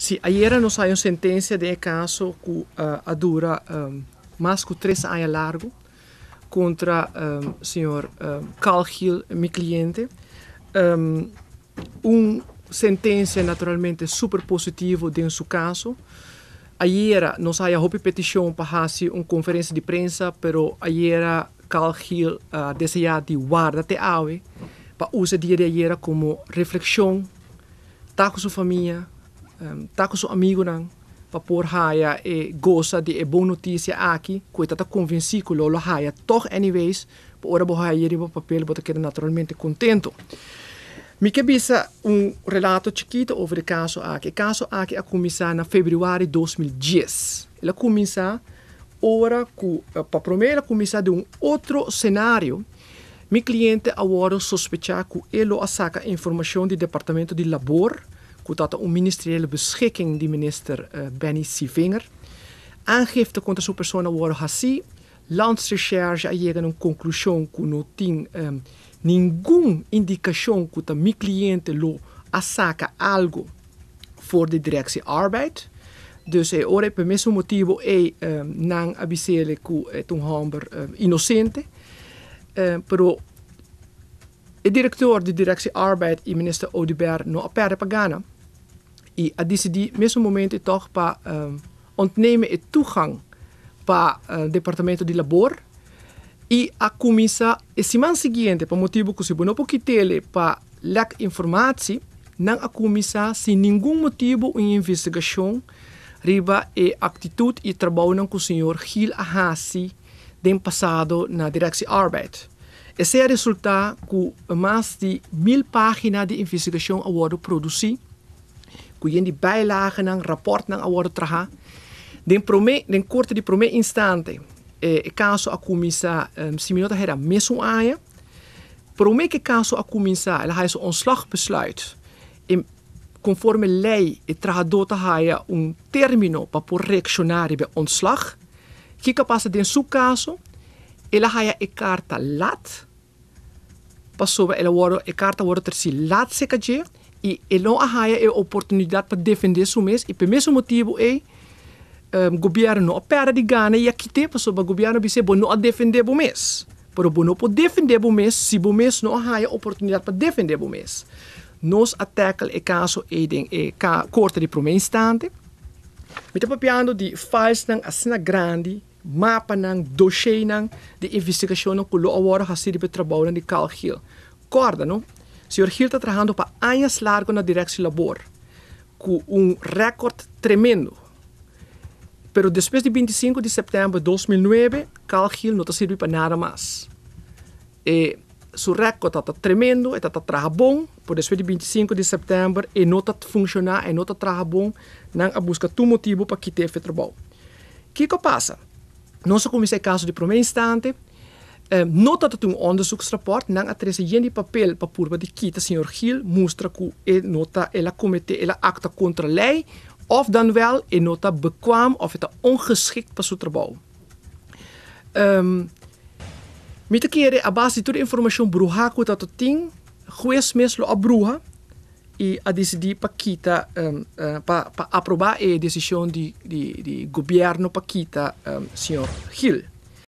Sim, ieri non sai una sentenza sentença de caso ah, ah, que uh, dura um, masco três anos a largo contro um, ah, senhor um, Calgil, cliente. Um, sentença naturalmente super positivo in suo caso. Ayer nós sai a petição para fazer uma conferência de prensa, de guardar a uh, desidera di guardare aue, dia de di como reflexão tá com sua família um, ehm, tá com seu amigo não para pôr raia e gosta de e boa notícia aqui que tá convencido que lolo raia toch anyways ora bo raia de papel bota que naturalmente contento mi che bisa un relato chiquito over il caso aqui caso aqui a começar na februari 2010 ela começa ora com eh, para primeira começar de um outro cenário meu cliente agora sospeitar que ele saca informação do departamento de labor goed dat de ministeriële beschikking die minister uh, Benny Sivinger. Aangifte contra su persona worden hasi, landsrecherche a llegan un conclusión que no tin um, ehm, ningún indicación que cliente lo asaca algo voor de directie arbeid. Dus eh, ora per motivo e um, ehm, nan abisele ku et eh, un homber um, ehm, innocente. Uh, pero Il diretor di Directie Arbeid e minister Odiber no apere pagana. E a decidi mesmo momento toch pa um, ontnemen e toegang pa uh, departamento di labor e a comissa e semana seguinte pa motivo que se bono poquitele pa lack informatie nang a comissa sin nenhum motivo em investigação riba e atitude e trabalho nang com o Gil Ahasi den passado na Directie Arbeid. Ese resulta ku más de 1000 pagina de investigación award produci. Ku yen die bijlagen ng rapport ng award traha. Den prome den korte di prome instante. Eh, caso akumisa um, siminota hera mesu aya. Prome ke caso akumisa el hij so ontslagbesluit. In conforme lei e traha ta haya un termino pa por reaccionari be ontslag. Kika passa den su caso Ela haya carta lat. Passou ela carta ekarta ter terci lat se kaje. E ela haya e oportunidade para defender seu mês. Ehm, e pelo mesmo motivo é um, governo opera de Gana e aqui tem passou para governo bise bono a defender o mês. Pero bono para defender o mês se o mês não haya oportunidade para defender o mês. Nós atacar o caso e ca corta de primeira instante. Met papiando di files ng asina grandi mapa ng dossier ng de investigasyon ng kulo awara kasi di trabalho ng Carl Hill. Corda, no? O Hill está trabalhando para anos largo na direção labor, com um recorde tremendo. Pero depois de 25 de setembro de 2009, Carl Hill não está servindo para nada mais. E seu recorde está tremendo, está trabalhando bom, por depois de 25 de setembro, e não está funcionando, e não está trabalhando bom, não busca tu motivo para quitar o trabalho. O que que passa? Nós comecei caso de primeiro Eh, nota dat een onderzoeksrapport nang atrese jen die papel papur wat die kita senhor Gil mostra ku e nota ela comete ela acta contra lei of dan wel e nota bekwam of het ongeschikt pas utrebou. Um, Mita kere a base de toda bruha ku tato ting, juez meslo a bruha, e a decidi Paquita, um, ehm, uh, eh, pa, pa aprobar a decisão de, de, de governo Paquita, um, ehm, senhor Hill.